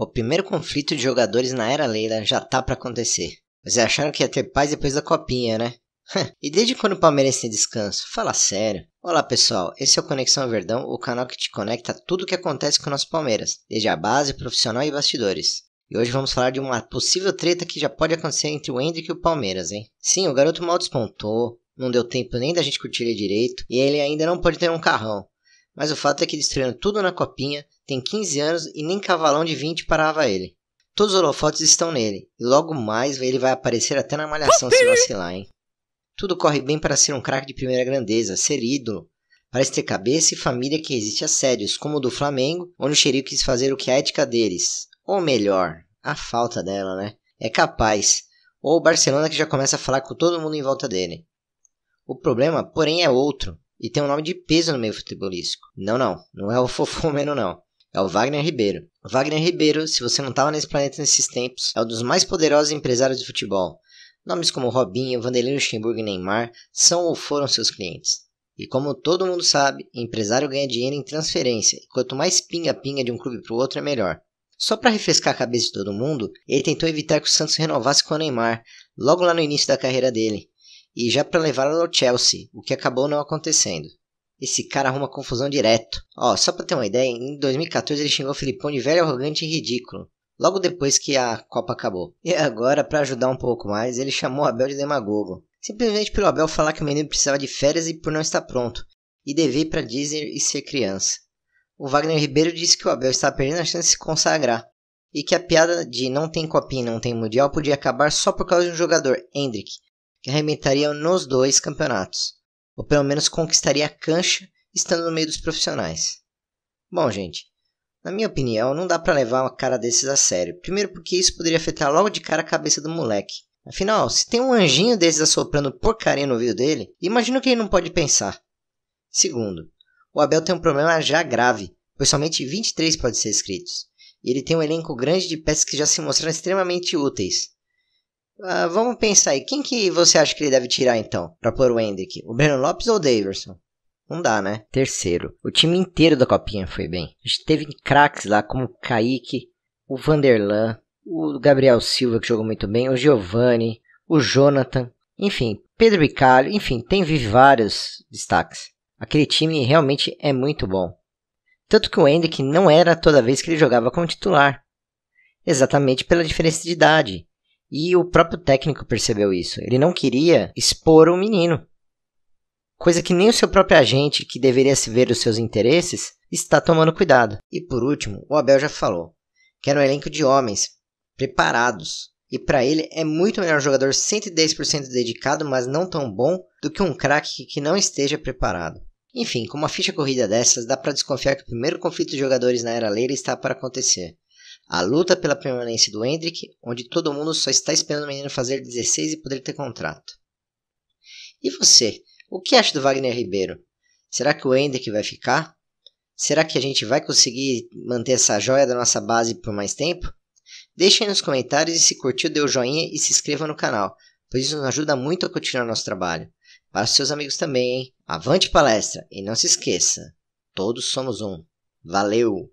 O primeiro conflito de jogadores na era Leila já tá para acontecer. Vocês acharam que ia ter paz depois da copinha, né? e desde quando o Palmeiras tem descanso? Fala sério. Olá pessoal, esse é o Conexão Verdão, o canal que te conecta a tudo o que acontece com o nosso Palmeiras, desde a base, profissional e bastidores. E hoje vamos falar de uma possível treta que já pode acontecer entre o Hendrick e o Palmeiras, hein? Sim, o garoto mal despontou, não deu tempo nem da gente curtir ele direito, e ele ainda não pode ter um carrão. Mas o fato é que destruindo tudo na copinha tem 15 anos e nem cavalão de 20 parava ele. Todos os holofotes estão nele, e logo mais ele vai aparecer até na malhação se vacilar, hein? Tudo corre bem para ser um craque de primeira grandeza, ser ídolo. Parece ter cabeça e família que resiste a sérios, como o do Flamengo, onde o xerife quis fazer o que a ética deles. Ou melhor, a falta dela, né? É capaz. Ou o Barcelona que já começa a falar com todo mundo em volta dele. O problema, porém, é outro, e tem um nome de peso no meio futebolístico. Não, não, não é o fofomeno não é o Wagner Ribeiro. Wagner Ribeiro, se você não estava nesse planeta nesses tempos, é um dos mais poderosos empresários de futebol. Nomes como Robinho, Vanderlei Luxemburgo e Neymar são ou foram seus clientes. E como todo mundo sabe, empresário ganha dinheiro em transferência, e quanto mais pinga-pinga de um clube para o outro é melhor. Só para refrescar a cabeça de todo mundo, ele tentou evitar que o Santos renovasse com o Neymar, logo lá no início da carreira dele, e já para levá-lo ao Chelsea, o que acabou não acontecendo. Esse cara arruma confusão direto. Ó, só pra ter uma ideia, em 2014 ele xingou o Filipão de velho, arrogante e ridículo. Logo depois que a Copa acabou. E agora, para ajudar um pouco mais, ele chamou o Abel de demagogo. Simplesmente pelo Abel falar que o menino precisava de férias e por não estar pronto. E dever para Disney e ser criança. O Wagner Ribeiro disse que o Abel estava perdendo a chance de se consagrar e que a piada de não tem copinha e não tem mundial podia acabar só por causa de um jogador, Hendrick, que arrebentaria nos dois campeonatos ou pelo menos conquistaria a cancha estando no meio dos profissionais. Bom, gente, na minha opinião, não dá para levar uma cara desses a sério. Primeiro porque isso poderia afetar logo de cara a cabeça do moleque. Afinal, se tem um anjinho desses assoprando porcaria no ouvido dele, imagino que ele não pode pensar. Segundo, o Abel tem um problema já grave, pois somente 23 podem ser escritos. E ele tem um elenco grande de peças que já se mostraram extremamente úteis. Uh, vamos pensar aí. Quem que você acha que ele deve tirar então? Pra pôr o Ender aqui? O Breno Lopes ou o Davidson? Não dá, né? Terceiro. O time inteiro da Copinha foi bem. A gente teve craques lá como o Kaique, o Vanderlan, o Gabriel Silva que jogou muito bem, o Giovanni, o Jonathan. Enfim, Pedro Bicalho. Enfim, tem vários destaques. Aquele time realmente é muito bom. Tanto que o Hendrick não era toda vez que ele jogava como titular. Exatamente pela diferença de idade. E o próprio técnico percebeu isso. Ele não queria expor o menino. Coisa que nem o seu próprio agente, que deveria se ver dos seus interesses, está tomando cuidado. E por último, o Abel já falou que era um elenco de homens preparados. E para ele é muito melhor um jogador 110% dedicado, mas não tão bom, do que um craque que não esteja preparado. Enfim, com uma ficha corrida dessas, dá para desconfiar que o primeiro conflito de jogadores na era Leira está para acontecer. A luta pela permanência do Hendrick, onde todo mundo só está esperando o menino fazer 16 e poder ter contrato. E você, o que acha do Wagner Ribeiro? Será que o Hendrick vai ficar? Será que a gente vai conseguir manter essa joia da nossa base por mais tempo? Deixe aí nos comentários e se curtiu, dê o joinha e se inscreva no canal, pois isso nos ajuda muito a continuar nosso trabalho. Para seus amigos também, hein? Avante palestra! E não se esqueça, todos somos um. Valeu!